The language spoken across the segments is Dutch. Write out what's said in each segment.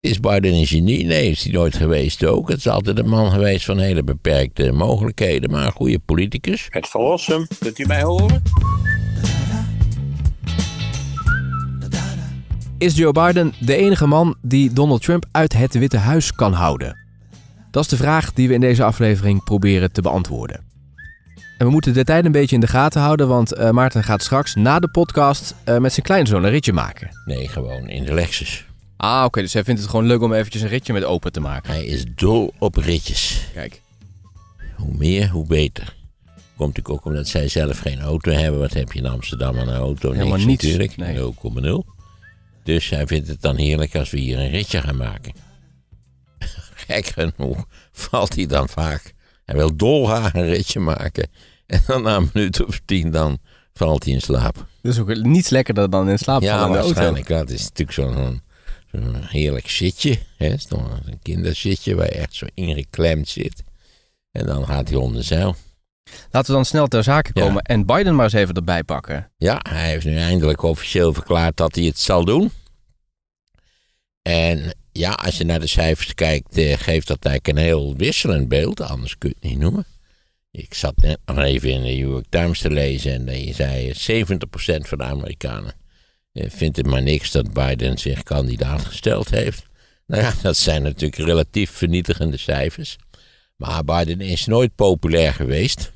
Is Biden een genie? Nee, is hij nooit geweest ook. Het is altijd een man geweest van hele beperkte mogelijkheden, maar een goede politicus. Het verlossen, kunt u mij horen? Is Joe Biden de enige man die Donald Trump uit het Witte Huis kan houden? Dat is de vraag die we in deze aflevering proberen te beantwoorden. En we moeten de tijd een beetje in de gaten houden, want eh, Maarten gaat straks na de podcast eh, met zijn kleinzoon een ritje maken. Nee, gewoon in de Lexus. Ah, oké. dus hij vindt het gewoon leuk om eventjes een ritje met open te maken. Hij is dol op ritjes. Kijk. Hoe meer, hoe beter. Komt natuurlijk ook omdat zij zelf geen auto hebben. Wat heb je in Amsterdam aan een auto? Helemaal Niks, niets natuurlijk. Nee. 0,0. Dus hij vindt het dan heerlijk als we hier een ritje gaan maken. Gek genoeg valt hij dan vaak. Hij wil dolgraag een ritje maken. En dan na een minuut of tien dan valt hij in slaap. Dus ook niets lekkerder dan in slaap ja, vallen. Ja, waarschijnlijk. Dat is natuurlijk zo'n Zo'n heerlijk zitje. Hè? Een kinderzitje waar je echt zo ingeklemd zit. En dan gaat hij onder zeil. Laten we dan snel ter zake komen en Biden maar eens even erbij pakken. Ja, hij heeft nu eindelijk officieel verklaard dat hij het zal doen. En ja, als je naar de cijfers kijkt, eh, geeft dat eigenlijk een heel wisselend beeld. Anders kun je het niet noemen. Ik zat net nog even in de New York Times te lezen en je zei 70% eh, van de Amerikanen eh, vindt het maar niks dat Biden zich kandidaat gesteld heeft. Nou ja, dat zijn natuurlijk relatief vernietigende cijfers. Maar Biden is nooit populair geweest.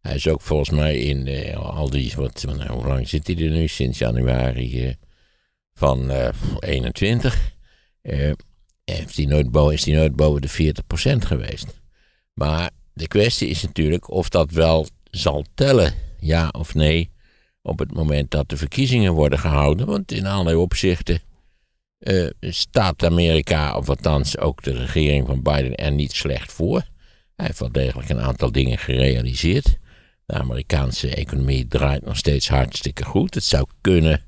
Hij is ook volgens mij in eh, al die, wat, nou, hoe lang zit hij er nu? Sinds januari eh, van uh, 21. heeft hij nooit boven, is hij nooit boven de 40% geweest. Maar de kwestie is natuurlijk of dat wel zal tellen, ja of nee, op het moment dat de verkiezingen worden gehouden. Want in allerlei opzichten eh, staat Amerika, of althans ook de regering van Biden, er niet slecht voor. Hij heeft wel degelijk een aantal dingen gerealiseerd. De Amerikaanse economie draait nog steeds hartstikke goed. Het zou kunnen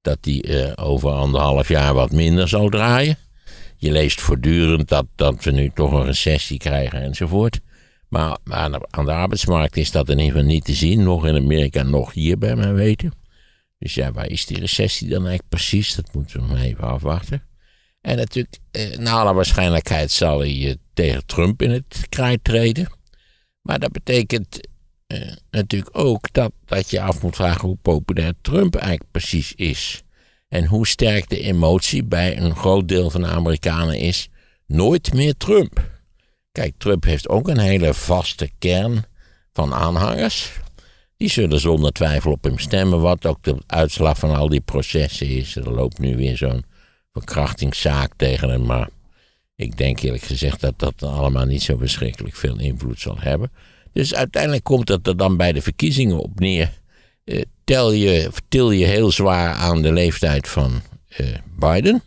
dat die eh, over anderhalf jaar wat minder zal draaien. Je leest voortdurend dat, dat we nu toch een recessie krijgen enzovoort. Maar aan de, arbeidsmarkt is dat in ieder geval niet te zien. Nog in Amerika, nog hier bij mij weten. Dus ja, waar is die recessie dan eigenlijk precies? Dat moeten we maar even afwachten. En natuurlijk, eh, naar alle waarschijnlijkheid zal hij eh, tegen Trump in het kraai treden. Maar dat betekent eh, natuurlijk ook dat, dat je af moet vragen hoe populair Trump eigenlijk precies is. En hoe sterk de emotie bij een groot deel van de Amerikanen is. Nooit meer Trump. Kijk, Trump heeft ook een hele vaste kern van aanhangers. Die zullen zonder twijfel op hem stemmen, wat ook de uitslag van al die processen is. Er loopt nu weer zo'n verkrachtingszaak tegen hem, maar ik denk eerlijk gezegd dat dat allemaal niet zo verschrikkelijk veel invloed zal hebben. Dus uiteindelijk komt het er dan bij de verkiezingen op neer. Eh, tel je, til je heel zwaar aan de leeftijd van eh, Biden.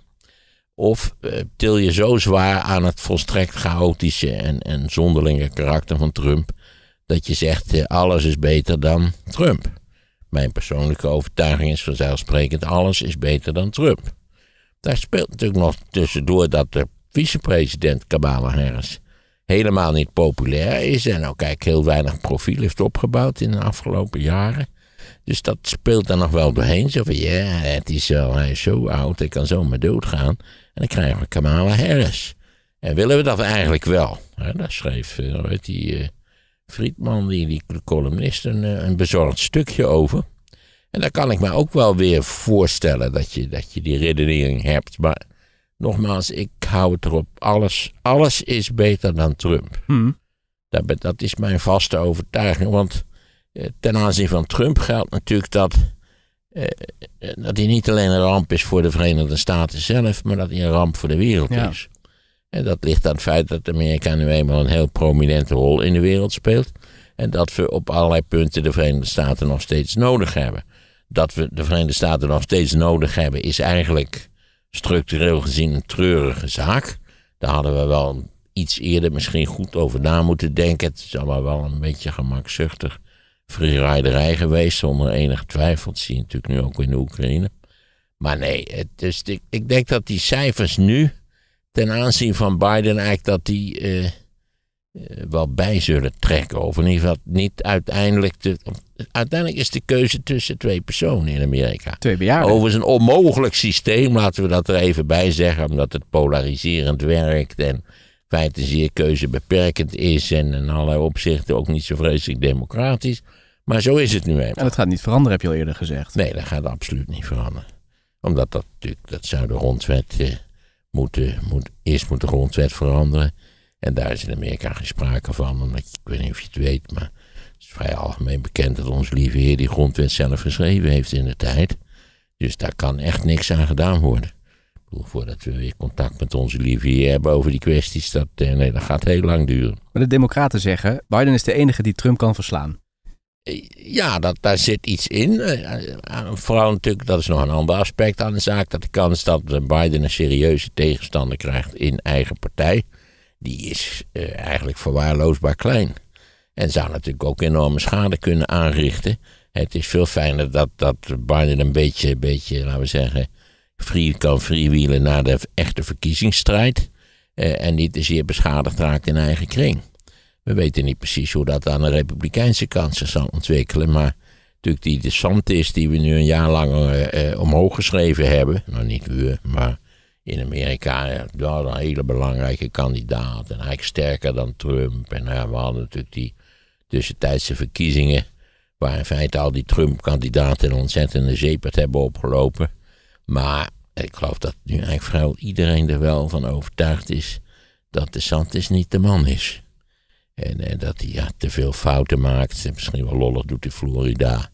Of uh, til je zo zwaar aan het volstrekt chaotische en, en zonderlinge karakter van Trump dat je zegt eh, alles is beter dan Trump. Mijn persoonlijke overtuiging is vanzelfsprekend alles is beter dan Trump. Daar speelt natuurlijk nog tussendoor dat de vicepresident Kamala Harris helemaal niet populair is en ook nou, eigenlijk heel weinig profiel heeft opgebouwd in de afgelopen jaren. Dus dat speelt daar nog wel doorheen. Zo van, ja, het is zo, hij is zo oud, hij kan zomaar doodgaan. En dan krijgen we Kamala Harris. En willen we dat eigenlijk wel? Ja, daar schreef, weet eh, die uh, Friedman, die, die columnist, een, eh, een bezorgd stukje over. En daar kan ik me ook wel weer voorstellen dat je, dat je die redenering hebt. Maar nogmaals, ik hou het erop. Alles, alles is beter dan Trump. Hmm. Dat, dat is mijn vaste overtuiging. Want eh, ten aanzien van Trump geldt natuurlijk dat, eh, eh, dat hij niet alleen een ramp is voor de Verenigde Staten zelf, maar dat hij een ramp voor de wereld is. En dat ligt aan het feit dat Amerika nu eenmaal een heel prominente rol in de wereld speelt. En dat we op allerlei punten de Verenigde Staten nog steeds nodig hebben. Dat we de Verenigde Staten nog steeds nodig hebben, is eigenlijk structureel gezien een treurige zaak. Daar hadden we wel iets eerder misschien goed over na moeten denken. Het is allemaal wel een beetje gemakzuchtig freeriderij geweest, zonder enige twijfel. Dat zie je natuurlijk nu ook in de Oekraïne. Maar nee, het, dus ik, denk dat die cijfers nu ten aanzien van Biden eigenlijk dat die uh, wel bij zullen trekken. Of in ieder geval niet uiteindelijk... De, uiteindelijk is de keuze tussen twee personen in Amerika. Twee bejaarden. Overigens een onmogelijk systeem, laten we dat er even bij zeggen. Omdat het polariserend werkt en in zeer keuzebeperkend is. En in allerlei opzichten ook niet zo vreselijk democratisch. Maar zo is het nu even. En dat gaat niet veranderen, heb je al eerder gezegd. Nee, dat gaat absoluut niet veranderen. Omdat dat natuurlijk, dat zou de grondwet eh, moeten, moet, eerst moet de grondwet veranderen. En daar is in Amerika geen sprake van, omdat ik weet niet of je het weet, maar het is vrij algemeen bekend dat onze lieve heer die grondwet zelf geschreven heeft in de tijd. Dus daar kan echt niks aan gedaan worden. voordat we weer contact met onze lieve heer hebben over die kwesties, dat, eh, nee, dat gaat heel lang duren. Maar de democraten zeggen, Biden is de enige die Trump kan verslaan ja, dat, daar zit iets in. Eh, Vooral natuurlijk, dat is nog een ander aspect aan de zaak, dat de kans dat Biden een serieuze tegenstander krijgt in eigen partij, die is eh, eigenlijk verwaarloosbaar klein. En zou natuurlijk ook enorme schade kunnen aanrichten. Het is veel fijner dat, dat Biden een beetje, beetje, laten we zeggen, free, kan freewheelen naar de echte verkiezingsstrijd. Eh, en niet te zeer beschadigd raakt in eigen kring. We weten niet precies hoe dat aan de republikeinse kant zich zal ontwikkelen, maar natuurlijk die DeSantis die we nu een jaar lang eh, eh, omhoog geschreven hebben, nou niet we, maar in Amerika ja, een hele belangrijke kandidaat en eigenlijk sterker dan Trump. En ja, we hadden natuurlijk die tussentijdse verkiezingen waar in feite al die Trump-kandidaten een ontzettende zeepert hebben opgelopen. Maar ik geloof dat nu eigenlijk vrijwel iedereen er wel van overtuigd is dat de Santis niet de man is. En, en eh, dat hij ja, te veel fouten maakt. Misschien wel lollig doet in Florida.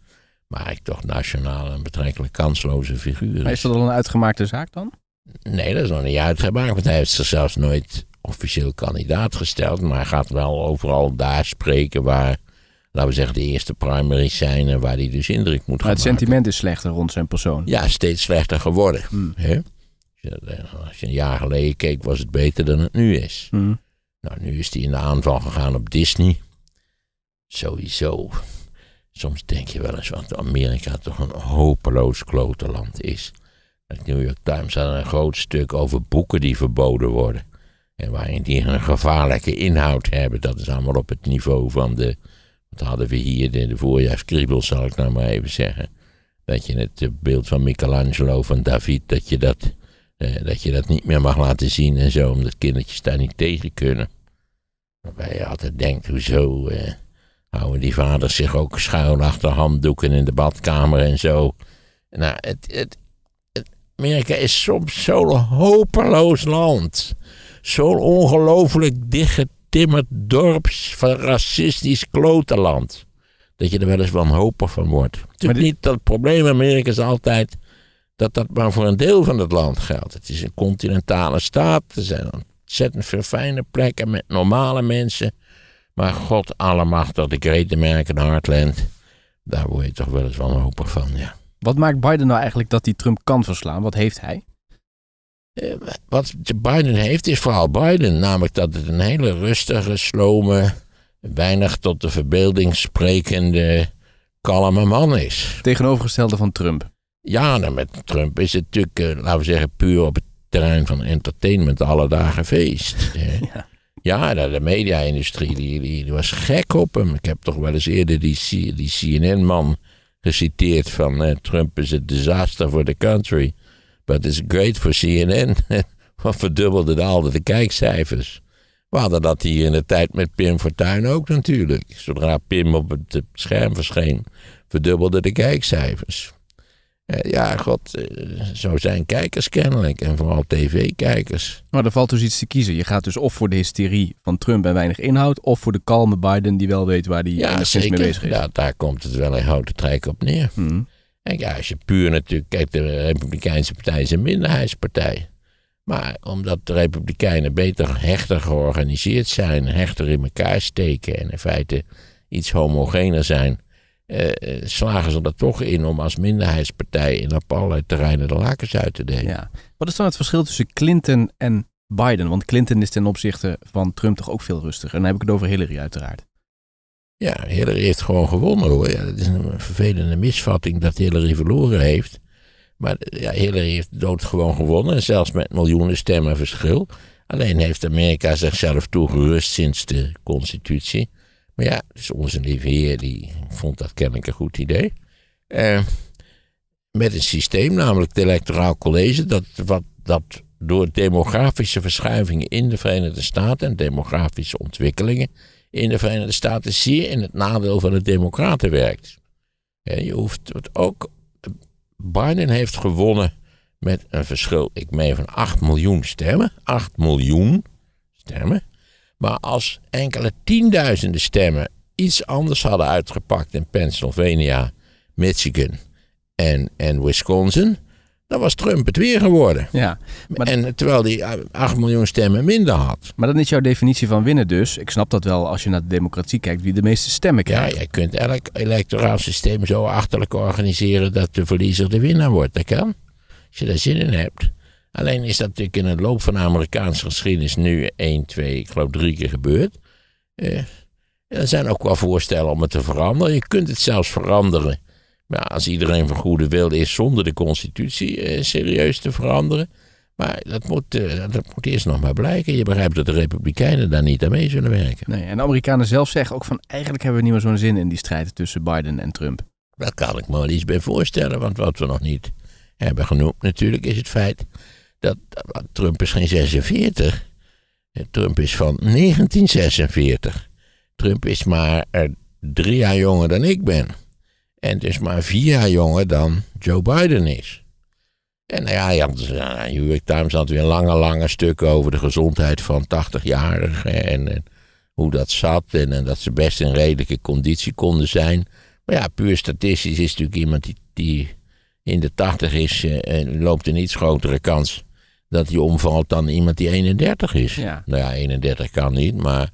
Maar ik toch nationaal een betrekkelijk kansloze figuur. Maar is dat al een uitgemaakte zaak dan? Nee, dat is nog niet uitgemaakt. Want hij heeft zichzelf nooit officieel kandidaat gesteld. Maar hij gaat wel overal daar spreken waar laten we zeggen, de eerste primaries zijn en waar hij dus indruk moet maar gaan. Maar het sentiment is slechter rond zijn persoon. Ja, steeds slechter geworden. Hmm. Als, je, een jaar geleden keek, was het beter dan het nu is. Hmm. Nou, nu is hij in de aanval gegaan op Disney. Sowieso. Soms denk je wel eens wat Amerika toch een hopeloos klotenland is. Het New York Times had een groot stuk over boeken die verboden worden. En waarin die een gevaarlijke inhoud hebben. Dat is allemaal op het niveau van de. Wat hadden we hier in de voorjaarskriebels, zal ik nou maar even zeggen. Dat je het eh, beeld van Michelangelo, van David, dat je dat eh, dat je dat niet meer mag laten zien en zo, omdat kindertjes daar niet tegen kunnen. Waarbij je altijd denkt, hoezo eh, houden die vaders zich ook schuil achter handdoeken in de badkamer en zo. Nou, het, het, het Amerika is soms zo'n hopeloos land. Zo'n ongelooflijk dichtgetimmerd dorps van racistisch klotenland. Dat je er wel eens wanhopig van wordt. niet dat het probleem in Amerika is altijd dat dat maar voor een deel van het land geldt. Het is een continentale staat. Er zijn ontzettend veel fijne plekken met normale mensen. Maar god allemachtig, dat ik merken in Heartland. Daar word je toch wel eens wanhopig van, ja. Wat maakt Biden nou eigenlijk dat hij Trump kan verslaan? Wat heeft hij? Eh, wat Biden heeft is vooral Biden. Namelijk dat het een hele rustige, slome, weinig tot de verbeelding sprekende, kalme man is. Tegenovergestelde van Trump. Ja, nou, met Trump is het natuurlijk, eh, laten we zeggen, puur op het terrein van entertainment alle dagen feest. Eh, ja. Ja, de media-industrie die, die, was gek op hem. Ik heb toch wel eens eerder die, die CNN-man geciteerd van eh, Trump is a disaster for the country, but it's great for CNN. Wat verdubbelde al de kijkcijfers. We hadden dat hier in de tijd met Pim Fortuyn ook natuurlijk. Zodra Pim op het scherm verscheen, verdubbelde de kijkcijfers. Eh, ja, god, eh, zo zijn kijkers kennelijk. En vooral tv-kijkers. Maar er valt dus iets te kiezen. Je gaat dus of voor de hysterie van Trump en weinig inhoud... of voor de kalme Biden die wel weet waar hij ja, mee bezig is. Ja, daar komt het wel in houten trek op neer. Hmm. En ja, als je puur natuurlijk... kijkt, de Republikeinse Partij is een minderheidspartij. Maar omdat de Republikeinen beter, hechter georganiseerd zijn... hechter in elkaar steken en in feite iets homogener zijn... Eh, eh, slagen ze er toch in om als minderheidspartij in op allerlei terreinen de lakens uit te delen. Ja. Wat is dan het verschil tussen Clinton en Biden? Want Clinton is ten opzichte van Trump toch ook veel rustiger. En dan heb ik het over Hillary uiteraard. Ja, Hillary heeft gewoon gewonnen hoor. Ja, dat is een vervelende misvatting dat Hillary verloren heeft. Maar ja, Hillary heeft dood gewoon gewonnen, zelfs met miljoenen stemmen verschil. Alleen heeft Amerika zichzelf toegerust sinds de constitutie maar ja, dus onze lieve heer die vond dat kennelijk een goed idee. Eh, met een systeem, namelijk het electoraal college, dat, wat, dat door demografische verschuivingen in de Verenigde Staten en demografische ontwikkelingen in de Verenigde Staten zeer in het nadeel van de Democraten werkt. Je hoeft het ook. Biden heeft gewonnen met een verschil, ik meen van 8 miljoen stemmen. 8 miljoen stemmen. Maar als enkele tienduizenden stemmen iets anders hadden uitgepakt in Pennsylvania, Michigan en, en Wisconsin, dan was Trump het weer geworden. Ja, maar... En terwijl hij 8 eh, miljoen stemmen minder had. Maar dat is jouw definitie van winnen dus. Ik snap dat wel als je naar de democratie kijkt, wie de meeste stemmen krijgt. Ja, je kunt elk electoraal systeem zo achterlijk organiseren dat de verliezer de winnaar wordt. Dat kan. Als je daar zin in hebt. Alleen is dat natuurlijk in het loop van de Amerikaanse geschiedenis nu één, twee, ik geloof drie keer gebeurd. Uh, er zijn ook wel voorstellen om het te veranderen. Je kunt het zelfs veranderen. Maar als iedereen van goede wil is zonder de constitutie eh, serieus te veranderen. Maar dat moet, eh, dat moet eerst nog maar blijken. Je begrijpt dat de Republikeinen daar niet aan mee zullen werken. Nee, en de Amerikanen zelf zeggen ook van eigenlijk hebben we niet meer zo'n zin in die strijd tussen Biden en Trump. Daar kan ik me wel iets bij voorstellen, want wat we nog niet hebben genoemd natuurlijk is het feit dat, Trump is geen 46. Trump is van 1946. Trump is maar eh, drie jaar jonger dan ik ben. En dus maar vier jaar jonger dan Joe Biden is. En nou ja, ja, eh, New York Times had weer lange, lange stukken over de gezondheid van 80-jarigen. En, hoe dat zat en, dat ze best in redelijke conditie konden zijn. Maar ja, puur statistisch is natuurlijk iemand die, die in de 80 is, eh, en loopt een iets grotere kans dat hij omvalt dan iemand die 31 is. Nou ja, 31 kan niet, maar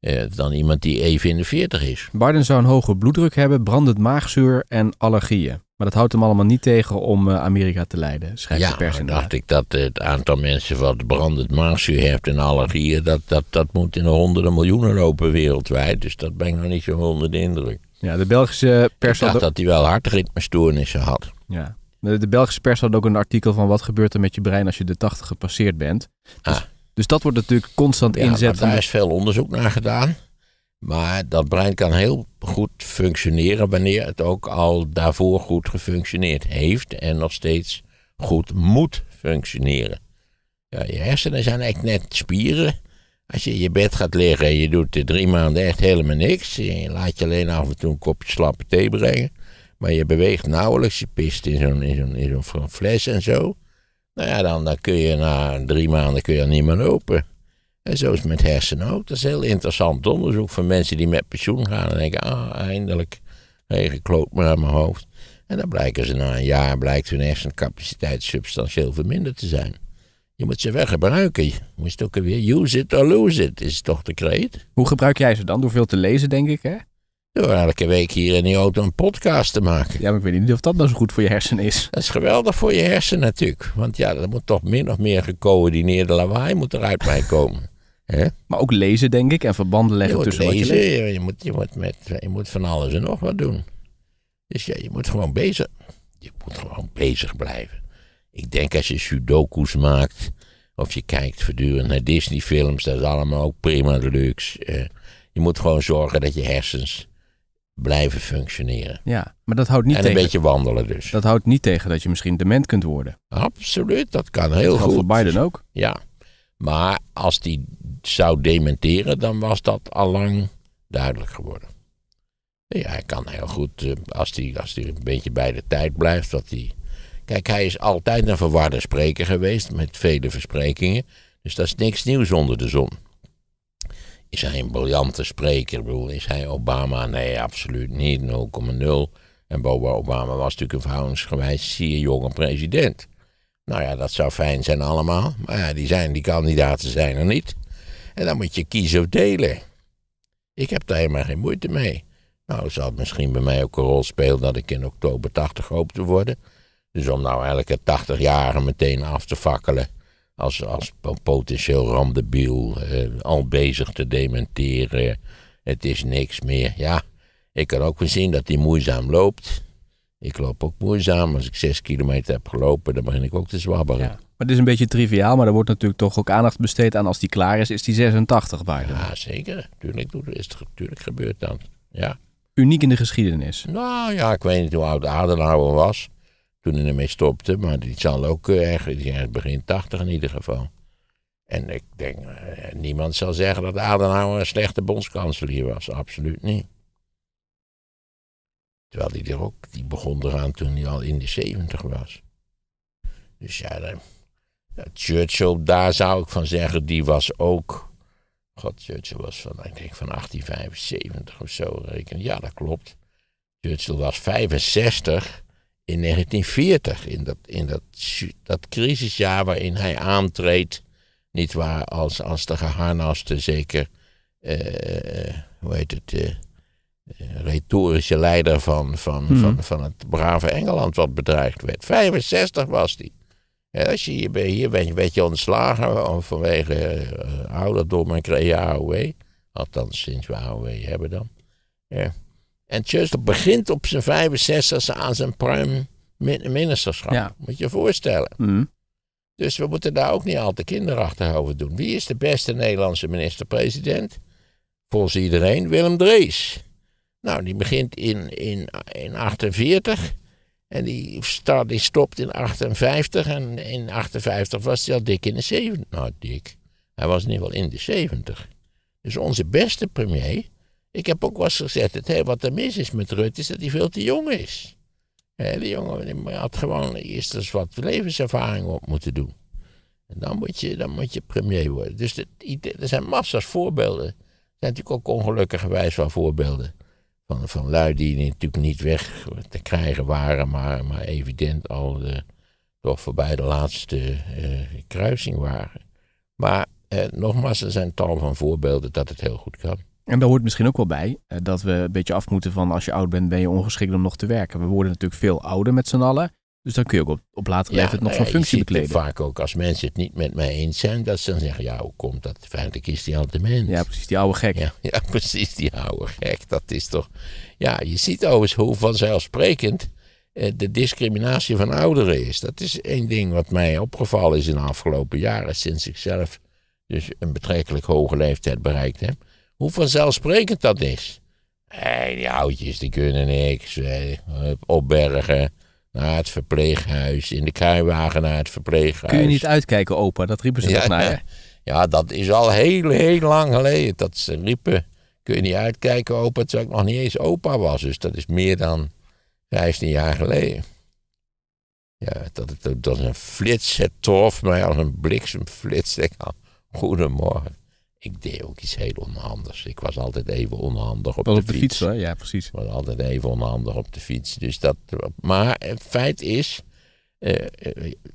eh, dan iemand die even in de 40 is. Biden zou een hoge bloeddruk hebben, brandend maagzuur en allergieën. Maar dat houdt hem allemaal niet tegen om eh, Amerika te leiden, schrijft ja, de pers. Ja, dacht ik dat het aantal mensen wat brandend maagzuur heeft en allergieën, dat, dat, dat moet in de honderden miljoenen lopen wereldwijd. Dus dat ben ik nog niet zo onder de indruk. Ja, de Belgische pers... Ik dacht dat hij wel hartritmestoornissen had. Ja, de Belgische pers had ook een artikel van wat gebeurt er met je brein als je de 80 gepasseerd bent. Dus, ah. dus dat wordt natuurlijk constant ja, inzet. Daar is veel onderzoek naar gedaan. Maar dat brein kan heel goed functioneren wanneer het ook al daarvoor goed gefunctioneerd heeft en nog steeds goed moet functioneren. Ja, je hersenen zijn echt net spieren. Als je in je bed gaat liggen en je doet drie maanden echt helemaal niks, je laat je alleen af en toe een kopje slappe thee brengen, maar je beweegt nauwelijks. Je pist in zo'n in zo'n fles en zo. Nou ja, dan, dan kun je na drie maanden kun je niet meer lopen. En zo is het met hersenen ook. Dat is heel interessant onderzoek van mensen die met pensioen gaan. En denken, ah, eindelijk. regen kloot maar aan mijn hoofd. En dan blijken ze na een jaar, blijkt hun hersencapaciteit substantieel verminderd te zijn. Je moet ze wel gebruiken. Je moet het ook weer use it or lose it, is toch de kreet. Hoe gebruik jij ze dan? Door veel te lezen, denk ik, hè? Door elke week hier in die auto een podcast te maken. Ja, maar ik weet niet of dat nou zo goed voor je hersenen is. Dat is geweldig voor je hersenen natuurlijk. Want ja, er moet toch min of meer gecoördineerde lawaai moet eruit uit mij komen. He? Maar ook lezen, denk ik, en verbanden leggen je tussen lezen, wat je leest. Je moet, je, moet met, je moet van alles en nog wat doen. Dus ja, je moet gewoon bezig. Je moet gewoon bezig blijven. Ik denk als je sudoku's maakt, of je kijkt voortdurend naar Disney-films, dat is allemaal ook prima luxe. je moet gewoon zorgen dat je hersens blijven functioneren. Ja, maar dat houdt niet en tegen. En een beetje wandelen dus. Dat houdt niet tegen dat je misschien dement kunt worden. Absoluut, dat kan heel dat goed. voor Biden ook. Ja, maar als die zou dementeren, dan was dat allang duidelijk geworden. Ja, hij kan heel goed, eh, als hij die, als die een beetje bij de tijd blijft, dat hij... Kijk, hij is altijd een verwarde spreker geweest, met vele versprekingen. Dus dat is niks nieuws onder de zon. Is hij een briljante spreker? Ik bedoel, is hij Obama? Nee, absoluut niet. 0,0. En Boba Obama was natuurlijk een verhoudingsgewijs zeer jonge president. Nou ja, dat zou fijn zijn allemaal. Maar ja, die, zijn, die kandidaten zijn er niet. En dan moet je kiezen of delen. Ik heb daar helemaal geen moeite mee. Nou, zal het misschien bij mij ook een rol spelen dat ik in oktober 80 hoop te worden. Dus om nou elke 80 jaren meteen af te fakkelen als, als potentieel randebiel, eh, al bezig te dementeren. Het is niks meer. Ja, ik kan ook wel zien dat hij moeizaam loopt. Ik loop ook moeizaam. Als ik zes kilometer heb gelopen, dan begin ik ook te zwabberen. Maar het is een beetje triviaal, maar er wordt natuurlijk toch ook aandacht besteed aan als die klaar is, is die 86 bijna. Ja, zeker. Tuurlijk, is het, tuurlijk gebeurt dat. Ja. Uniek in de geschiedenis. Nou ja, ik weet niet hoe oud Adenauer was toen ermee stopte. Maar die zal ook eh, ergens, ergens begin tachtig in ieder geval. En ik denk, eh, niemand zal zeggen dat Adenauer nou een slechte bondskanselier was. Absoluut niet. Terwijl die er ook, die begon eraan toen hij al in de zeventig was. Dus ja, Churchill, daar zou ik van zeggen, die was ook. God, Churchill was van, ik denk van 1875 of zo reken. Ja, dat klopt. Churchill was 65 in 1940, in dat, in dat, dat crisisjaar waarin hij aantreedt, niet waar, als, als de geharnaste, zeker, eh, hoe heet het, uh, retorische leider van, van, mhm. van, van het brave Engeland wat bedreigd werd. 65 was hij. als je hier, ben, hier werd je ontslagen vanwege eh, ouderdom en kreeg je AOW. Althans, sinds we AOW e hebben dan. Ja. En Churchill begint op zijn 65 aan zijn prime ministerschap. Moet je je voorstellen. Mhm. Dus we moeten daar ook niet al te kinderachtig over doen. Wie is de beste Nederlandse minister-president? Volgens iedereen Willem Drees. Nou, die begint in, in, in 48 en die, start, die stopt in 58 en in 58 was hij al dik in de 70. Nou, dik. Hij was in ieder geval in de 70. Dus onze beste premier ik heb ook wel eens gezegd, dat, hey, wat er mis is met Rut is dat hij veel te jong is. Hey, die jongen had gewoon eerst eens wat levenservaring op moeten doen. En dan moet je, dan moet je premier worden. Dus er zijn massa's voorbeelden. Er zijn natuurlijk ook ongelukkigerwijs van voorbeelden. Van, van lui die natuurlijk niet weg te krijgen waren, maar, maar evident al de, eh, toch voorbij de laatste uh, kruising waren. Maar uh, nogmaals, er zijn tal van voorbeelden dat het heel goed kan. En daar hoort misschien ook wel bij eh, dat we een beetje af moeten van als je oud bent ben je ongeschikt om nog te werken. We worden natuurlijk veel ouder met z'n allen. Dus dan kun je ook op, op latere leeftijd nog eh, zo'n ja, functie bekleden. Vaak ook als mensen het niet met mij eens zijn, dat ze dan zeggen: ja, hoe komt dat? Feitelijk is die al mens. Ja, precies, die oude gek. Ja, ja, precies, die oude gek. Dat is toch. Ja, je ziet overigens hoe vanzelfsprekend eh, de discriminatie van ouderen is. Dat is één ding wat mij opgevallen is in de afgelopen jaren, sinds ik zelf dus een betrekkelijk hoge leeftijd bereikt heb hoe vanzelfsprekend dat is. Hey, die oudjes die kunnen niks. opbergen naar het verpleeghuis, in de kruiwagen naar het verpleeghuis. Kun je niet uitkijken, opa? Dat riepen ze ja, naar je? Ja, dat is al heel, heel lang geleden dat ze riepen... kun je niet uitkijken, opa, terwijl ik nog niet eens opa was. Dus dat is meer dan 15 jaar geleden. Ja, dat, dat, is een flits. Het trof mij als een bliksemflits. Ik goedemorgen. Ik deed ook iets heel onhandigs. Ik was altijd even onhandig op, de, op de fiets. ja, precies. Ik was altijd even onhandig op de fiets. Dus dat, maar het feit is, uh,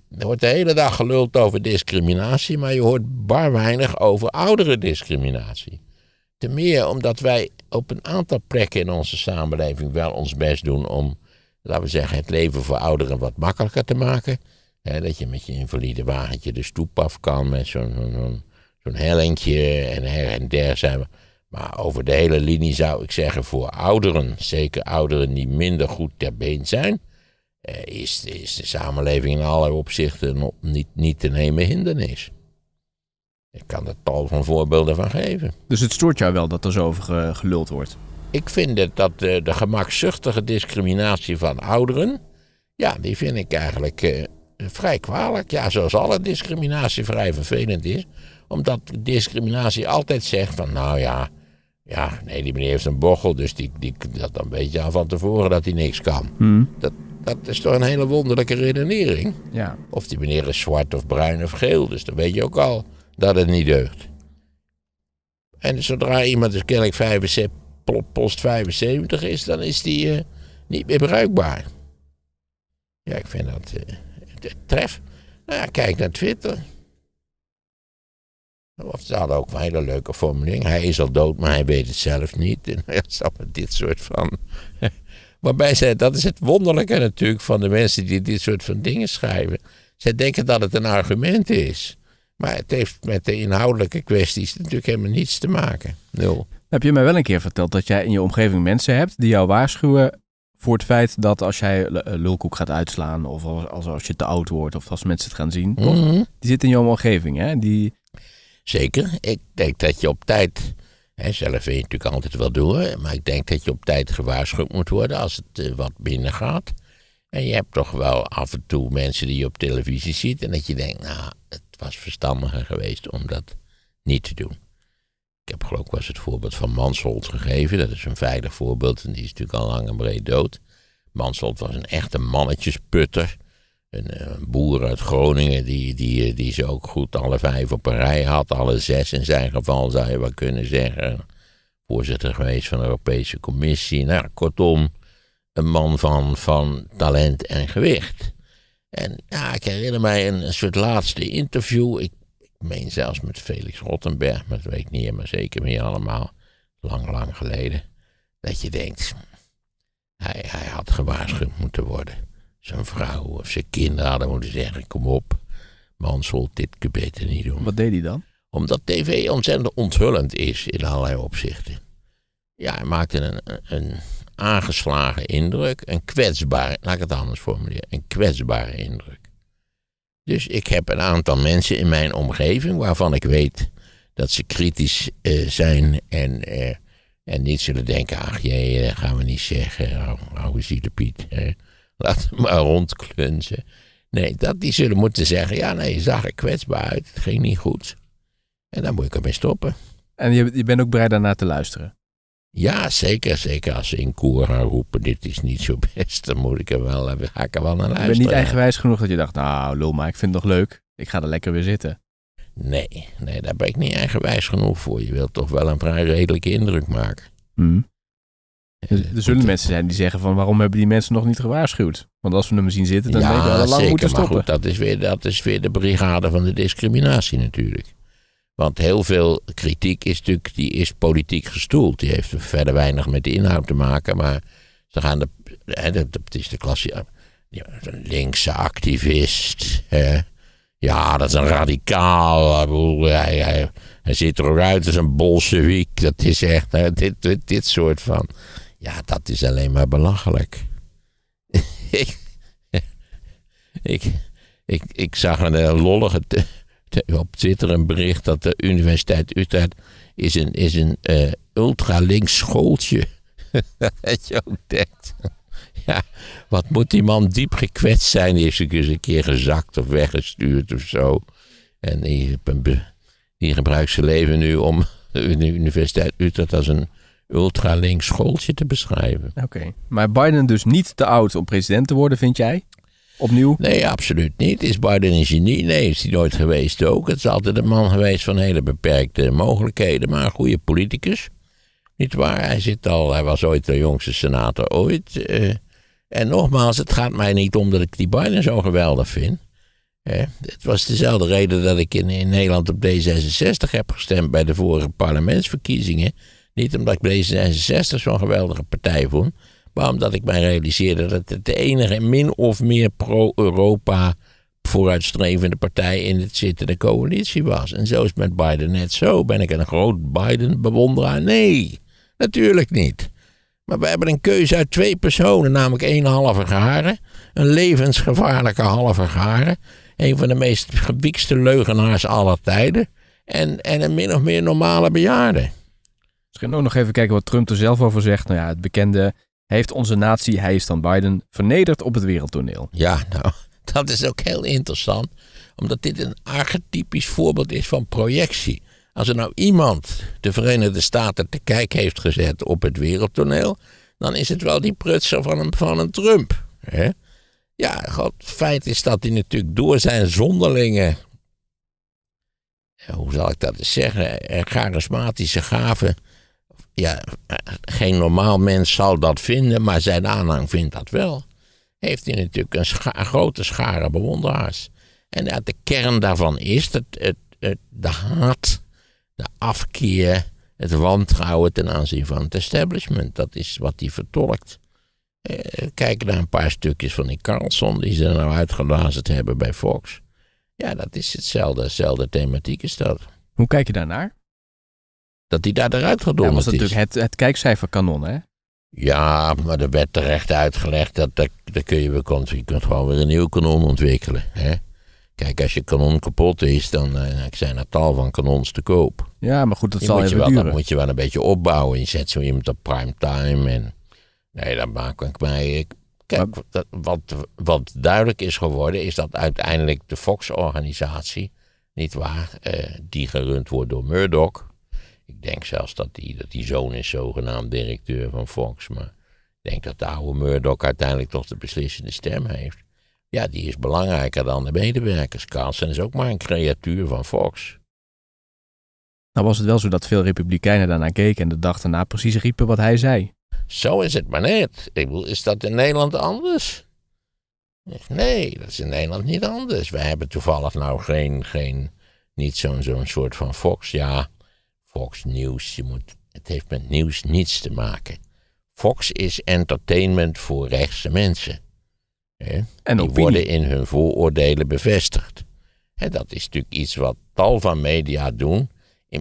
er wordt de hele dag geluld over discriminatie, maar je hoort bar weinig over oudere discriminatie. Ten meer omdat wij op een aantal plekken in onze samenleving wel ons best doen om, laten we zeggen, het leven voor ouderen wat makkelijker te maken. dat je met je invalide wagentje de stoep af kan met zo'n zo'n hellinkje en her en der zijn we. Maar over de hele linie zou ik zeggen voor ouderen, zeker ouderen die minder goed ter been zijn, eh, is, is de samenleving in allerlei opzichten niet, niet te nemen hindernis. Ik kan er tal van voorbeelden van geven. Dus het stoort jou wel dat er zo over geluld wordt? Ik vind het dat de, eh, de gemakzuchtige discriminatie van ouderen, ja, die vind ik eigenlijk eh, vrij kwalijk. Ja, zoals alle discriminatie vrij vervelend is omdat discriminatie altijd zegt van nou ja, ja, nee, die meneer heeft een bochel, dus die, die, dat dan weet je al van tevoren dat hij niks kan. Hmm. Dat, dat is toch een hele wonderlijke redenering. Ja. Of die meneer is zwart of bruin of geel, dus dan weet je ook al dat het niet deugt. En zodra iemand dus kennelijk 75, post 75 is, dan is die eh, niet meer bruikbaar. Ja, ik vind dat eh, tref. Nou ja, kijk naar Twitter. Of ze hadden ook een hele leuke formulering. Hij is al dood, maar hij weet het zelf niet. En met dit soort van. Waarbij zij, dat is het wonderlijke natuurlijk van de mensen die dit soort van dingen schrijven. Zij denken dat het een argument is. Maar het heeft met de inhoudelijke kwesties natuurlijk helemaal niets te maken. Nul. Heb je mij wel een keer verteld dat jij in je omgeving mensen hebt die jou waarschuwen voor het feit dat als jij lulkoek gaat uitslaan of als, als, je te oud wordt of als mensen het gaan zien, mhm. die zitten in jouw omgeving. Hè? Die, Zeker. Ik denk dat je op tijd. Hè, zelf weet je natuurlijk altijd wel door. Maar ik denk dat je op tijd gewaarschuwd moet worden als het eh, wat binnen gaat. En je hebt toch wel af en toe mensen die je op televisie ziet. En dat je denkt, nou, het was verstandiger geweest om dat niet te doen. Ik heb geloof ik was het voorbeeld van Mansholt gegeven. Dat is een veilig voorbeeld en die is natuurlijk al lang en breed dood. Mansholt was een echte mannetjesputter. Eh, een, boer uit Groningen die, die, die ze ook goed alle vijf op een rij had. Alle zes in zijn geval zou je wel kunnen zeggen. Voorzitter geweest van de Europese Commissie. Nou, kortom, een man van, van talent en gewicht. En ja, ik herinner mij een, soort laatste interview. Ik, meen zelfs met Felix Rottenberg, maar dat weet ik niet helemaal zeker meer allemaal. Lang, lang geleden. Dat je denkt, hij, hij had gewaarschuwd moeten worden zijn vrouw of zijn kinderen hadden moeten zeggen: kom op, man, zult dit kun beter niet doen. Wat deed hij dan? Omdat tv ontzettend onthullend is in allerlei opzichten. Ja, hij maakte een, een aangeslagen indruk, een kwetsbare, laat ik het anders formuleren, een kwetsbare indruk. Dus ik heb een aantal mensen in mijn omgeving waarvan ik weet dat ze kritisch eh, zijn en, eh, en niet zullen denken, ach jee, dat eh, gaan we niet zeggen, hou, eens hier de Piet. Hè. Laat hem maar rondklunzen. Nee, dat, die zullen moeten zeggen: ja, nee, je zag er kwetsbaar uit. Het ging niet goed. En dan moet ik ermee stoppen. En je, je bent ook bereid daarna te luisteren? Ja, zeker. Zeker als ze in koor gaan roepen: dit is niet zo best, dan moet ik er wel, eh, ga ik wel naar luisteren. Je bent niet eigenwijs genoeg dat je dacht: nou, lul, maar ik vind het nog leuk. Ik ga er lekker weer zitten. Nee, nee, daar ben ik niet eigenwijs genoeg voor. Je wilt toch wel een vrij redelijke indruk maken. Hm. Er zullen mensen zijn die zeggen van waarom hebben die mensen nog niet gewaarschuwd? Want als we hem zien zitten, dan ja, we lang zeker, moeten stoppen. dat, is weer, dat is weer de brigade van de discriminatie natuurlijk. Want heel veel kritiek is natuurlijk, die is politiek gestoeld. Die heeft verder weinig met de inhoud te maken, maar ze gaan de, het is de een linkse activist. Ja, dat is een radicaal. Hij, zit hij er ook uit als een bolsjewiek. Dat is echt dit, dit, dit soort van ja, dat is alleen maar belachelijk. ik, ik, ik, zag een eh, lollige. Op Twitter een bericht dat de Universiteit Utrecht is een, is een uh, eh, ultralinks schooltje. dat je ook denkt. ja, wat moet die man diep gekwetst zijn? Die is eens een keer gezakt of weggestuurd of zo. En die, die gebruikt zijn leven nu om de Universiteit Utrecht als een ultralinks schooltje te beschrijven. Oké, maar Biden dus niet te oud om president te worden, vind jij? Opnieuw? Nee, absoluut niet. Is Biden een genie? Nee, is hij nooit geweest ook. Het is altijd een man geweest van hele beperkte mogelijkheden, maar een goede politicus. Niet waar? Hij, zit al, hij was ooit de jongste senator ooit. Eh. en nogmaals, het gaat mij niet om dat ik die Biden zo geweldig vind. Het was dezelfde reden dat ik in, in Nederland op D66 heb gestemd bij de vorige parlementsverkiezingen. Niet omdat ik D66 zo'n geweldige partij vond, maar omdat ik mij realiseerde dat het de enige min of meer pro-Europa vooruitstrevende partij in het zittende coalitie was. En zo is het met Biden net zo. Ben ik een groot Biden-bewonderaar? Nee, natuurlijk niet. Maar we hebben een keuze uit twee personen, namelijk één halve garen, een levensgevaarlijke halve garen, een van de meest gewiekste leugenaars aller tijden en, en een min of meer normale bejaarde. Misschien ook nog even kijken wat Trump er zelf over zegt. Nou ja, het bekende heeft onze natie, hij is dan Biden, vernederd op het wereldtoneel. Ja, nou, dat is ook heel interessant, omdat dit een archetypisch voorbeeld is van projectie. Als er nou iemand de Verenigde Staten te kijk heeft gezet op het wereldtoneel, dan is het wel die prutser van een, van een Trump. Hè? Ja, het feit is dat hij natuurlijk door zijn zonderlinge, eh, hoe zal ik dat eens zeggen, eh, charismatische gaven ja, geen normaal mens zal dat vinden, maar zijn aanhang vindt dat wel. Heeft hij natuurlijk een grote schare bewonderaars. En ja, de kern daarvan is dat het, het, de haat, de afkeer, het wantrouwen ten aanzien van het establishment. Dat is wat hij vertolkt. Eh, kijk naar een paar stukjes van die Carlson die ze nou uitgelazerd hebben bij Fox. Ja, dat is hetzelfde, thematiek is dat. Hoe kijk je daarnaar? dat hij daar eruit gaat doen. Dat was natuurlijk het, het kijkcijferkanon, hè? Ja, maar er werd terecht uitgelegd dat, dat, dat kun je, weer, je kunt gewoon weer een nieuw kanon ontwikkelen. Hè? Kijk, als je kanon kapot is, dan eh, zijn er tal van kanons te koop. Ja, maar goed, dat zal even duren. Dat moet je wel een beetje opbouwen. Je zet zo iemand op primetime en... Nee, dat maak ik mij... Kijk, wat, wat duidelijk is geworden, is dat uiteindelijk de Fox-organisatie, nietwaar, uh, eh, die gerund wordt door Murdoch denk zelfs dat die, dat die zoon is zogenaamd directeur van Fox. Maar ik denk dat de oude Murdoch uiteindelijk toch de beslissende stem heeft. Ja, die is belangrijker dan de medewerkers. Carlson is ook maar een creatuur van Fox. Nou was het wel zo dat veel republikeinen daarnaar keken en de dag daarna precies riepen wat hij zei. Zo is het maar net. Ik bedoel, is dat in Nederland anders? Nee, dat is in Nederland niet anders. We hebben toevallig nou geen, geen niet zo'n zo'n soort van Fox. Ja, Fox News, je moet, het heeft met nieuws niets te maken. Fox is entertainment voor rechtse mensen. En Die worden in hun vooroordelen bevestigd. dat is natuurlijk iets wat tal van media doen.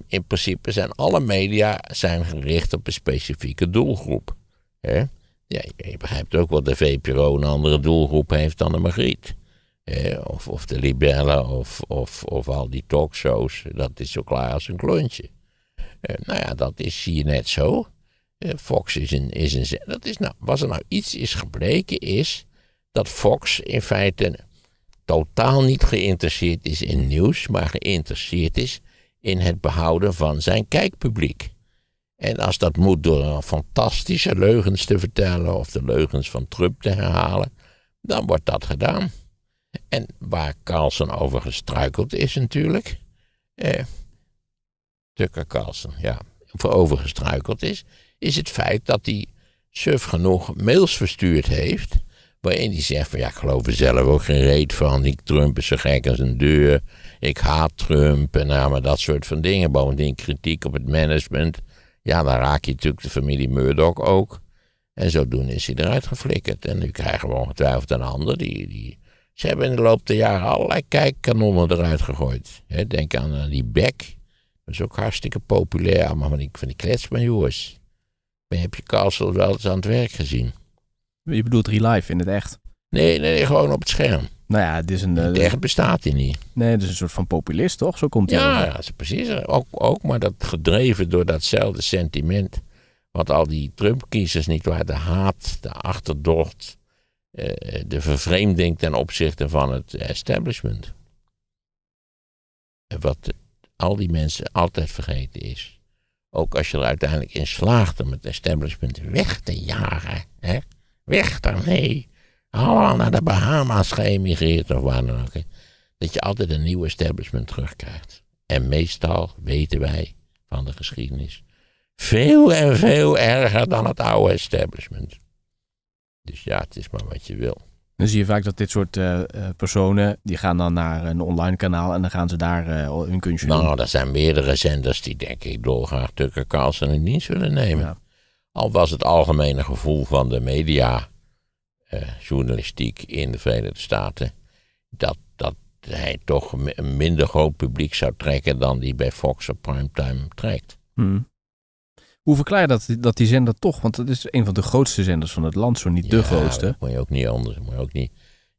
In, principe zijn alle media zijn gericht op een specifieke doelgroep. Ja, je begrijpt ook wel, de VPRO een andere doelgroep heeft dan de Margriet. of, of de Libellen of, of, of al die talkshows. Dat is zo klaar als een klontje. Eh, nou ja, dat is hier net zo. Eh, Fox is een, is een dat is nou, Wat er nou iets is gebleken is dat Fox in feite totaal niet geïnteresseerd is in nieuws, maar geïnteresseerd is in het behouden van zijn kijkpubliek. En als dat moet door fantastische leugens te vertellen of de leugens van Trump te herhalen, dan wordt dat gedaan. En waar Carlson over gestruikeld is natuurlijk, eh, Tucker Carlson, ja, voor overgestruikeld is, is het feit dat hij suf genoeg mails verstuurd heeft, waarin hij zegt van ja, ik geloof er zelf ook geen reet van, die Trump is zo gek als een deur, ik haat Trump en nou, maar dat soort van dingen. Bovendien kritiek op het management, ja, dan raak je natuurlijk de familie Murdoch ook. En zodoende is hij eruit geflikkerd. En nu krijgen we ongetwijfeld een ander. Die, die... Ze hebben in de loop der jaren allerlei kijkkanonnen eruit gegooid. denk aan, aan eh, die Beck, is ook hartstikke populair, allemaal van die, van die kletsmajoers. Heb je Castle wel eens aan het werk gezien? Je bedoelt relive in het echt? Nee, nee, gewoon op het scherm. Nou ja, het is een... Het eh, echt bestaat hij niet. Nee, het is een soort van populist, toch? Zo komt hij Ja, ja precies. Ook, ook, maar dat gedreven door datzelfde sentiment... wat al die Trump-kiezers niet waar... de haat, de achterdocht... Eh, de vervreemding ten opzichte van het establishment. Wat al die mensen altijd vergeten is. Ook als je er uiteindelijk in slaagt om het establishment weg te jagen. Hè? Weg daarmee. Allemaal naar de Bahama's geëmigreerd of waar dan ook. Dat je altijd een nieuw establishment terugkrijgt. En meestal weten wij van de geschiedenis. Veel en veel erger dan het oude establishment. Dus ja, het is maar wat je wil. Dan zie je vaak dat dit soort eh, eh, personen, die gaan dan naar een online kanaal en dan gaan ze daar eh, hun kunstje nou, doen. Nou, er zijn meerdere zenders die denk ik dolgraag Tucker Carlson in dienst willen nemen. Al was het algemene gevoel van de media, journalistiek in de Verenigde Staten, dat, dat hij toch een minder groot publiek zou trekken dan die bij Fox op primetime trekt. Hmm. Hoe verklaar je dat, dat die zender toch, want dat is een van de grootste zenders van het land, zo niet de grootste. Dat moet je ook niet anders, maar ook niet.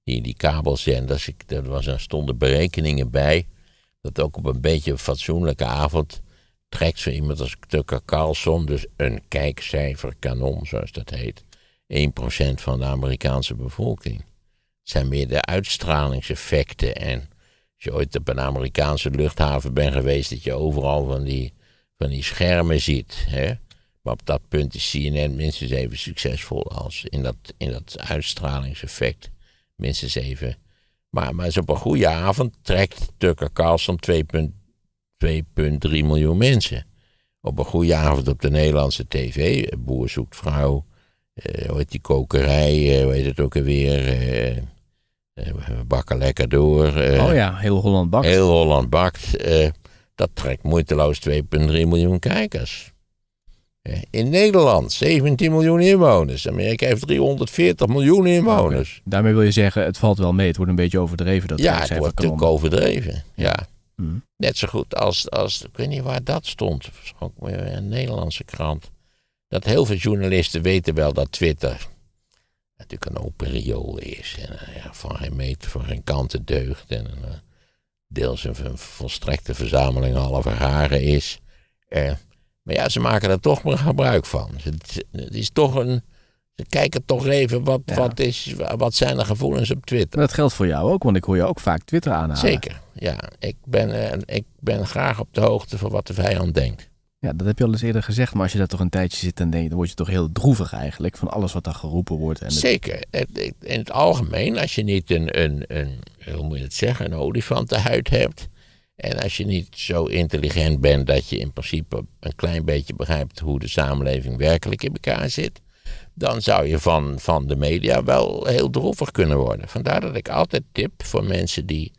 Die, die kabelzenders, ik, daar, was, er stonden berekeningen bij. Dat ook op een beetje een fatsoenlijke avond trekt zo iemand als Tucker Carlson, dus een kijkcijferkanon, zoals dat heet, 1% van de Amerikaanse bevolking. Het zijn meer de uitstralingseffecten. En als je ooit op een Amerikaanse luchthaven bent geweest, dat je overal van die van die schermen ziet. Hè? Maar op dat punt is CNN minstens even succesvol als in dat, in dat uitstralingseffect. Minstens even. Maar, maar op een goede avond trekt Tucker Carlson 2,3 miljoen mensen. Op een goede avond op de Nederlandse tv. Eh, Boer zoekt vrouw. Uh, hoe heet die kokerij? Weet eh, hoe heet het ook alweer? Uh, we bakken lekker door. oh ja, heel Holland bakt. Heel Holland bakt. Dat trekt moeiteloos 2,3 miljoen kijkers. In Nederland 17 miljoen inwoners. Amerika heeft 340 miljoen inwoners. Daarmee wil je zeggen, het valt wel mee. Het wordt een beetje overdreven. Dat ja, het wordt natuurlijk overdreven. Ja. Mm. Net zo goed als, als, ik weet niet waar dat stond. een Nederlandse krant. Dat heel veel journalisten weten wel dat Twitter natuurlijk een open riool is. En eh, ja, van geen meter, van geen kanten deugd En, en eh, deels een volstrekte verzameling halve garen is. Eh, maar ja, ze maken er toch maar gebruik van. Het, het is toch een, ze kijken toch even wat, wat, is, wat zijn de gevoelens op Twitter. Maar dat geldt voor jou ook, want ik hoor je ook vaak Twitter aanhalen. Zeker, ja. Ik ben, eh, ik ben graag op de hoogte van wat de vijand denkt. Ja, dat heb je al eens eerder gezegd. Maar als je daar toch een tijdje zit, dan, denk dan word je toch heel droevig eigenlijk van alles wat daar geroepen wordt. En Zeker. In het algemeen, als je niet een, een, een, hoe moet je het zeggen, een olifantenhuid hebt. En als je niet zo intelligent bent dat je in principe een klein beetje begrijpt hoe de samenleving werkelijk in elkaar zit. Dan zou je van, van de media wel heel droevig kunnen worden. Vandaar dat ik altijd tip voor mensen die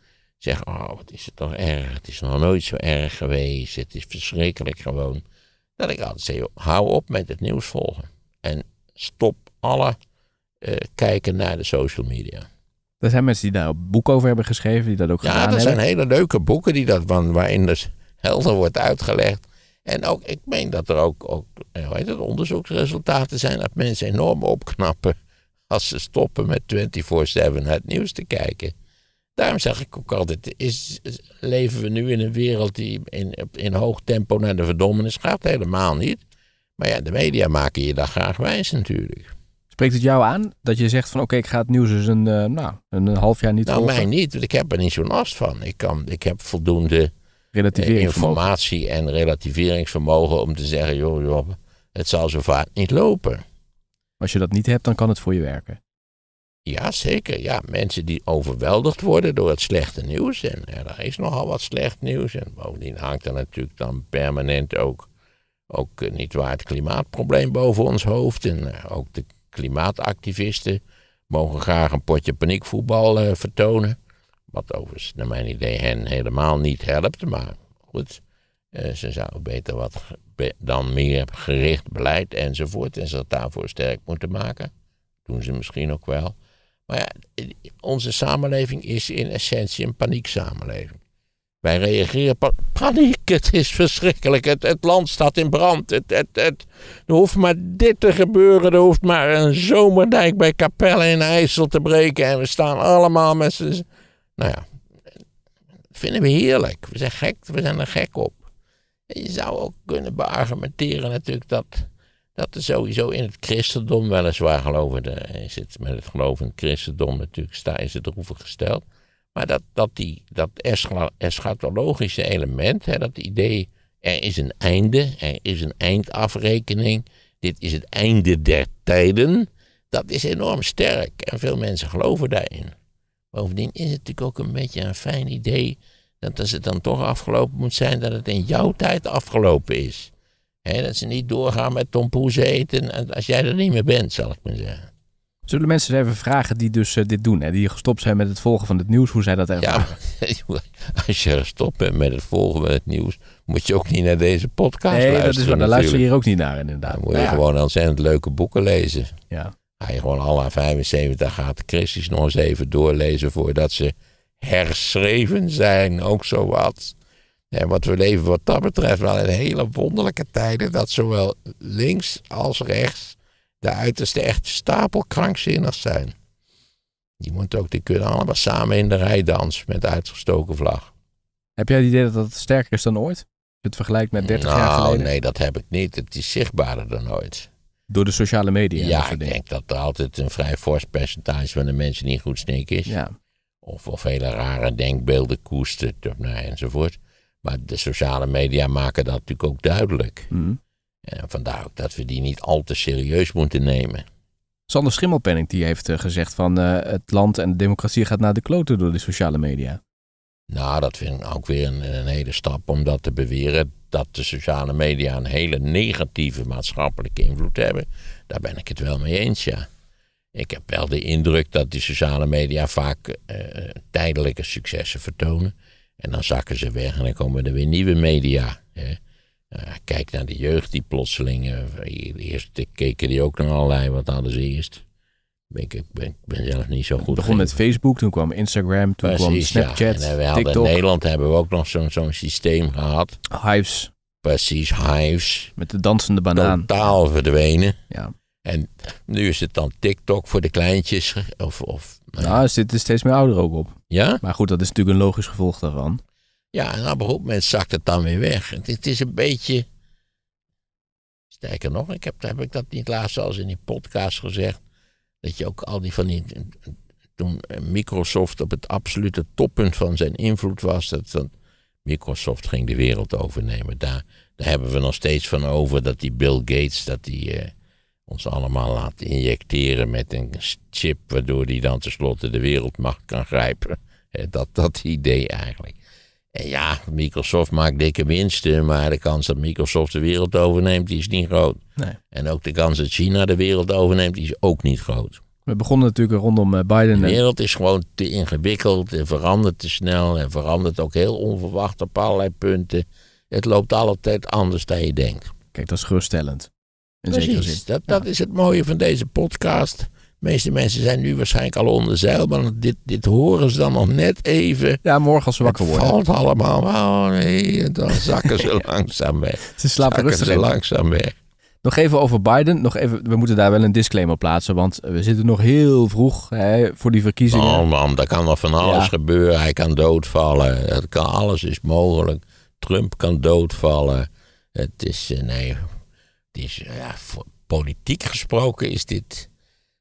zeggen: Oh, wat is het toch erg? Het is nog nooit zo erg geweest. Het is verschrikkelijk gewoon. Dat ik altijd zei hou op met het nieuws volgen. En stop alle eh, kijken naar de social media. Er zijn mensen die daar een boek over hebben geschreven, die dat ook ja, gedaan hebben. Ja, er zijn hele leuke boeken die dat, waarin dus helder wordt uitgelegd. En ook, ik meen dat er ook, ook eh, hoe heet het, onderzoeksresultaten zijn dat mensen enorm opknappen als ze stoppen met 24-7 het nieuws te kijken. Daarom zeg ik ook altijd, is, leven we nu in een wereld die in, in hoog tempo naar de verdommenis gaat? Helemaal niet. Maar ja, de media maken je daar graag wijs natuurlijk. Spreekt het jou aan dat je zegt van oké, ik ga het nieuws dus een, eh, nou, een half jaar niet nou, mij niet, want ik heb er niet zo'n last van. Ik, kan, ik heb voldoende eh, informatie en relativeringsvermogen om te zeggen, joh, joh, het zal zo vaak niet lopen. Als je dat niet hebt, dan kan het voor je werken. Ja, zeker. Ja, mensen die overweldigd worden door het slechte nieuws. En, er is nogal wat slecht nieuws. En bovendien hangt er natuurlijk dan permanent ook, ook eh, niet waar het klimaatprobleem boven ons hoofd. En eh, ook de klimaatactivisten mogen graag een potje paniekvoetbal uh, vertonen. Wat overigens, naar mijn idee, hen helemaal niet helpt. Maar goed, ze zouden beter wat dan meer gericht beleid enzovoort en ze dat daarvoor sterk moeten maken. Doen ze misschien ook wel. Maar ja, onze samenleving is in essentie een panieksamenleving. Wij reageren pa paniek, het is verschrikkelijk, het, land staat in brand. Het, het, het, er hoeft maar dit te gebeuren, er hoeft maar een zomerdijk bij Capelle in IJssel te breken en we staan allemaal met z'n... Nou ja, dat vinden we heerlijk. We zijn gek, we zijn er gek op. En je zou ook kunnen beargumenteren natuurlijk dat dat is sowieso in het christendom weliswaar geloven. Eh, is het met het geloof in christendom natuurlijk sta, is het droevig gesteld. Maar dat, dat, die, dat eschatologische element, hè, dat idee, er is een einde, er is een eindafrekening, dit is het einde der tijden, dat is enorm sterk en veel mensen geloven daarin. Bovendien is het natuurlijk ook een beetje een fijn idee dat als het dan toch afgelopen moet zijn, dat het in jouw tijd afgelopen is dat ze niet doorgaan met tompoes eten als jij er niet meer bent, zal ik maar zeggen. Zullen mensen even vragen die dus eh, dit doen, hè? die gestopt zijn met het volgen van het nieuws, hoe zij dat eigenlijk? Ja, als je gestopt bent met het volgen van het nieuws, moet je ook niet naar deze podcast luisteren. Nee, dat is Daar luister je hier ook niet naar inderdaad. Dan moet je nou ja. gewoon ontzettend leuke boeken lezen. Ja. Ga je gewoon alle 75 gaat Christus nog eens even doorlezen voordat ze herschreven zijn, ook zo wat. En wat we leven wat dat betreft wel in hele wonderlijke tijden. Dat zowel links als rechts de uiterste echt stapelkrankzinnig zijn. Die, moeten ook, die kunnen allemaal samen in de rij dansen met uitgestoken vlag. Heb jij het idee dat dat sterker is dan ooit? het vergelijkt met 30 jaar nou, geleden? Nee, dat heb ik niet. Het is zichtbaarder dan ooit. Door de sociale media? Ja, ik denk dat er altijd een vrij fors percentage van de mensen niet goed snik is. Ja. Of, of hele rare denkbeelden koestert nou, enzovoort. Maar de sociale media maken dat natuurlijk ook duidelijk. Mm. En vandaar ook dat we die niet al te serieus moeten nemen. Sander Schimmelpenning die heeft eh, gezegd van eh, het land en de democratie gaat naar de kloten door de sociale media. Nou, dat vind ik ook weer een, een, hele stap om dat te beweren. Dat de sociale media een hele negatieve maatschappelijke invloed hebben. Daar ben ik het wel mee eens, ja. Ik heb wel de indruk dat die sociale media vaak eh, tijdelijke successen vertonen. En dan zakken ze weg en dan komen er weer nieuwe media. Hè. Eh, kijk naar de jeugd die plotseling. eerst eh, keken die ook naar allerlei, wat hadden ze eerst? ik, ben, zelf niet zo goed. Het begon met Facebook, toen kwam Instagram, toen kwam Snapchat. in eh, Nederland hebben we ook nog zo'n zo'n systeem gehad. Hives. Precies, hives. Met de dansende banaan. Totaal verdwenen. Ja. En nu is het dan TikTok voor de kleintjes. Of, of nou, er zitten steeds meer ouderen ook op. Ja? Maar goed, dat is natuurlijk een logisch gevolg daarvan. Ja, en op een goed moment zakt het dan weer weg. Het, is een beetje... Sterker nog, ik heb, heb ik dat niet laatst al in die podcast gezegd. Dat je ook al die van die... Toen Microsoft op het absolute toppunt van zijn invloed was... Dat, Microsoft ging de wereld overnemen. Daar, daar hebben we nog steeds van over dat die Bill Gates... dat die... Eh, ons allemaal laten injecteren met een chip, waardoor die dan tenslotte de wereldmacht kan grijpen. Dat, dat idee eigenlijk. En ja, Microsoft maakt dikke winsten, maar de kans dat Microsoft de wereld overneemt, die is niet groot. Nee. En ook de kans dat China de wereld overneemt, die is ook niet groot. We begonnen natuurlijk rondom eh, Biden. De wereld is gewoon te ingewikkeld en verandert te snel en verandert ook heel onverwacht op allerlei punten. Het loopt altijd anders dan je denkt. Kijk, dat is geruststellend. Precies, dat, is het mooie van deze podcast. De meeste mensen zijn nu waarschijnlijk al onder zeil, maar dit, dit horen ze dan nog net even. Ja, morgen als ze wakker worden. Het valt allemaal, oh nee, dan zakken ze langzaam weg. Ze slapen zakken rustig. ze langzaam weg. Nog even over Biden. Nog even, we moeten daar wel een disclaimer plaatsen, want we zitten nog heel vroeg hè, voor die verkiezingen. Oh man, daar kan nog van alles gebeuren. Hij kan doodvallen. Het kan, alles is mogelijk. Trump kan doodvallen. Het is, eh, nee, het is, eh, ja, politiek gesproken is dit.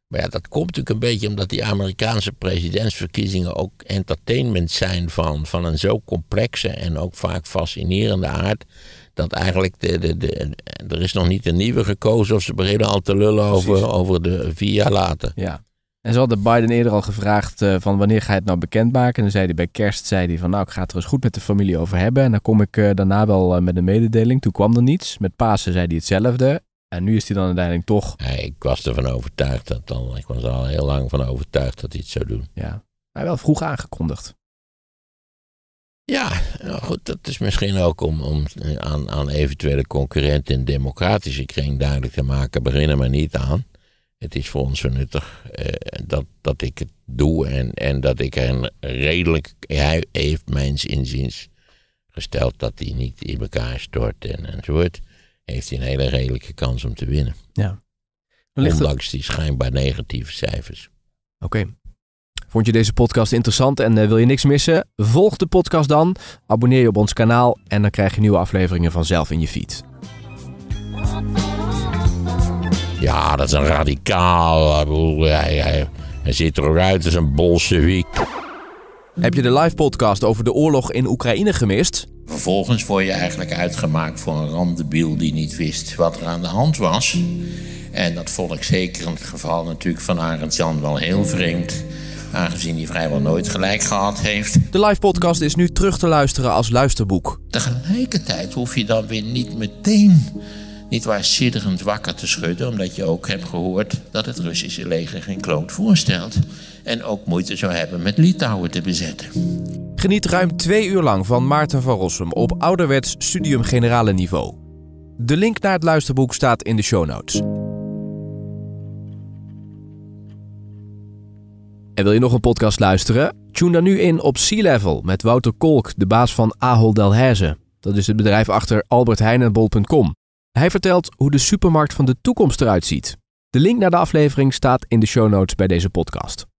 Maar ja, dat komt natuurlijk een beetje omdat die Amerikaanse presidentsverkiezingen ook entertainment zijn van, van een zo complexe en ook vaak fascinerende aard. Dat eigenlijk de, de, de, er is nog niet een nieuwe gekozen of ze beginnen al te lullen over, over de vier jaar later. Ja. En ze hadden Biden eerder al gevraagd eh, van wanneer ga je het nou bekendmaken. En dan zei hij bij kerst, zei hij van nou ik ga het er eens goed met de familie over hebben. En dan kom ik eh, daarna wel eh, met een mededeling. Toen kwam er niets. Met Pasen zei hij hetzelfde. En nu is hij dan uiteindelijk toch... ik was ervan overtuigd dat dan. Ik was er al heel lang van overtuigd dat hij het zou doen. Ja, maar wel vroeg aangekondigd. Ja, nou goed, dat is misschien ook om, om aan, aan eventuele concurrenten in democratische kring duidelijk te maken. Begin er maar niet aan. Het is voor ons zo nuttig eh, dat, dat ik het doe en, en dat ik een redelijk. Hij heeft mijns inziens gesteld dat hij niet in elkaar stort en enzovoort. Heeft hij een hele redelijke kans om te winnen. Ja. Ondanks die schijnbaar negatieve cijfers. Oké. Vond je deze podcast interessant en eh, wil je niks missen? Volg de podcast dan, abonneer je op ons kanaal en dan krijg je nieuwe afleveringen vanzelf in je feed. Ja, dat is een radicaal. Eh, hij, zit hij ziet er uit als een bolsjewiek. Heb je de live podcast over de oorlog in Oekraïne gemist? Vervolgens word je eigenlijk uitgemaakt voor een randebiel die niet wist wat er aan de hand was. En dat vond ik zeker in het geval natuurlijk van Arend Jan wel heel vreemd. Aangezien hij vrijwel nooit gelijk gehad heeft. De live podcast is nu terug te luisteren als luisterboek. Tegelijkertijd hoef je dan weer niet meteen niet waar sidderend wakker te schudden, omdat je ook hebt gehoord dat het Russische leger geen kloot voorstelt en ook moeite zou hebben met Litouwen te bezetten. Geniet ruim twee uur lang van Maarten van Rossum op ouderwets studium generale niveau. De link naar het luisterboek staat in de show notes. En wil je nog een podcast luisteren? Tune dan nu in op Sea Level met Wouter Kolk, de baas van Ahold Delhaize. Dat is het bedrijf achter albertheinenbol.com. Hij vertelt hoe de supermarkt van de toekomst eruit ziet. De link naar de aflevering staat in de show notes bij deze podcast.